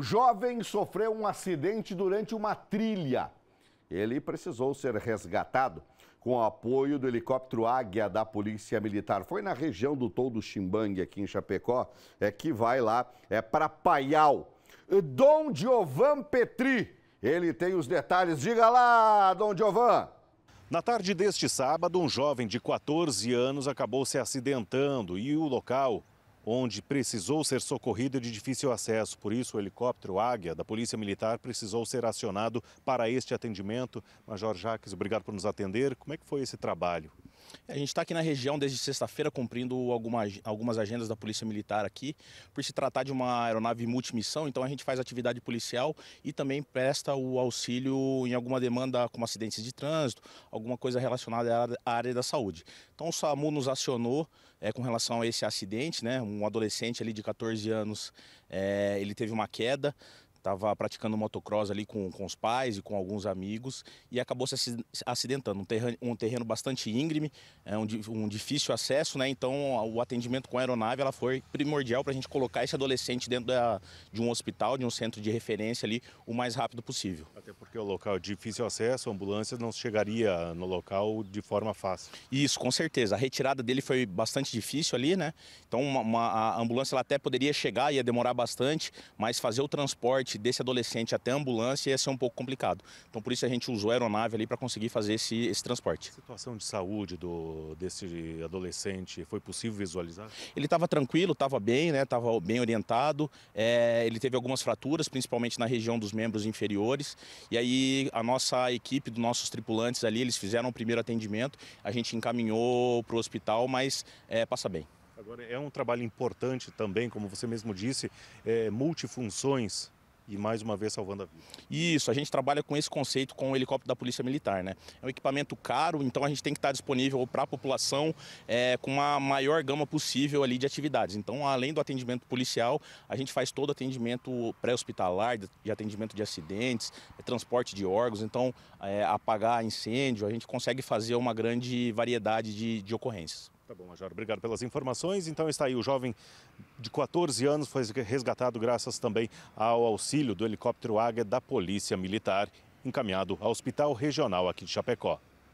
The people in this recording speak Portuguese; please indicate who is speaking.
Speaker 1: O jovem sofreu um acidente durante uma trilha. Ele precisou ser resgatado com o apoio do helicóptero Águia da Polícia Militar. Foi na região do Toldo Chimbangue, aqui em Chapecó, é que vai lá é para Paial. Dom Giovan Petri, ele tem os detalhes. Diga lá, Dom Giovan. Na tarde deste sábado, um jovem de 14 anos acabou se acidentando e o local onde precisou ser socorrido de difícil acesso. Por isso, o helicóptero Águia da Polícia Militar precisou ser acionado para este atendimento. Major Jaques,
Speaker 2: obrigado por nos atender. Como é que foi esse trabalho? A gente está aqui na região desde sexta-feira cumprindo alguma, algumas agendas da Polícia Militar aqui. Por se tratar de uma aeronave multimissão, então a gente faz atividade policial e também presta o auxílio em alguma demanda como acidentes de trânsito, alguma coisa relacionada à área da saúde. Então o SAMU nos acionou é, com relação a esse acidente, né? Um adolescente ali de 14 anos, é, ele teve uma queda, Estava praticando motocross ali com, com os pais e com alguns amigos e acabou se acidentando. Um terreno, um terreno bastante íngreme, é um, um difícil acesso, né? Então o atendimento com a aeronave ela foi primordial para a gente colocar esse adolescente dentro da, de um hospital, de um centro de referência ali, o mais rápido possível. Até porque o local é difícil acesso, a ambulância não chegaria no local de forma fácil. Isso, com certeza. A retirada dele foi bastante difícil ali, né? Então uma, uma, a ambulância ela até poderia chegar, ia demorar bastante, mas fazer o transporte transporte desse adolescente até a ambulância ia ser um pouco complicado. Então, por isso a gente usou a aeronave ali para conseguir fazer esse, esse transporte. A situação de saúde do, desse adolescente foi possível visualizar? Ele estava tranquilo, estava bem, né? Estava bem orientado. É, ele teve algumas fraturas, principalmente na região dos membros inferiores. E aí a nossa equipe, dos nossos tripulantes ali, eles fizeram o primeiro atendimento. A gente encaminhou para o hospital, mas é, passa bem.
Speaker 1: Agora, é um trabalho importante também, como você mesmo disse, é, multifunções
Speaker 2: e mais uma vez salvando a vida. Isso, a gente trabalha com esse conceito com o helicóptero da Polícia Militar, né? É um equipamento caro, então a gente tem que estar disponível para a população é, com a maior gama possível ali de atividades. Então, além do atendimento policial, a gente faz todo atendimento pré-hospitalar, de atendimento de acidentes, é, transporte de órgãos, então é, apagar incêndio, a gente consegue fazer uma grande variedade de, de ocorrências. Tá bom, Major. Obrigado pelas
Speaker 1: informações. Então está aí o jovem de 14 anos foi resgatado graças também ao auxílio do helicóptero Águia da Polícia Militar, encaminhado ao Hospital Regional aqui de Chapecó.